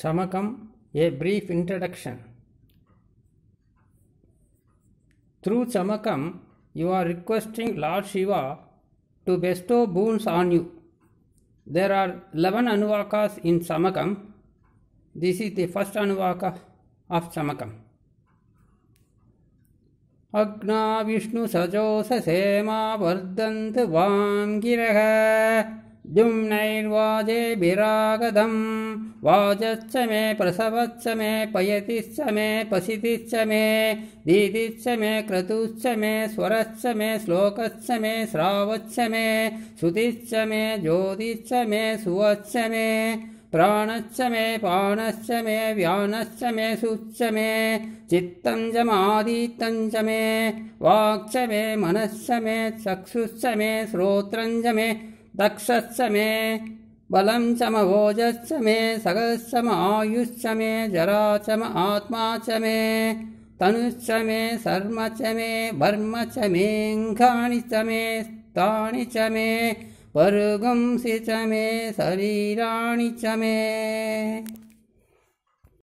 Samakam, a brief introduction. Through Samakam, you are requesting Lord Shiva to bestow boons on you. There are 11 anuvakas in Samakam. This is the first anuvaka of Samakam. Agna Vishnu Chamakam. अग्ना विष्णुसजोससेमा वर्धन्त वाङ्गिरः जुम्नैर्वाजेभिरागधम् वाजश्च मे प्रसवश्च मे पयतिश्च मे पशितिश्च मे दीतिश्च मे क्रतुश्च मे स्वरश्च मे श्लोकश्च मे मे श्रुतिश्च मे ज्योतिश्च मे सुवश्च मे प्राणश्च मे पाणश्च मे व्यानश्च मे सुच्च मे चित्तञ्चमादितं च मे वाक्च मे मनश्च मे चक्षुश्च मे श्रोत्रं च मे दक्षस्स मे बल च भोजस्स मे सगस्स म आयुश्च मे जरा च म आत्मा च मे तनुश्च मे शर्म च मे भर्म च मेऽङ्घानि च मे तानि च मे वर्गंसि च मे शरीराणि च मे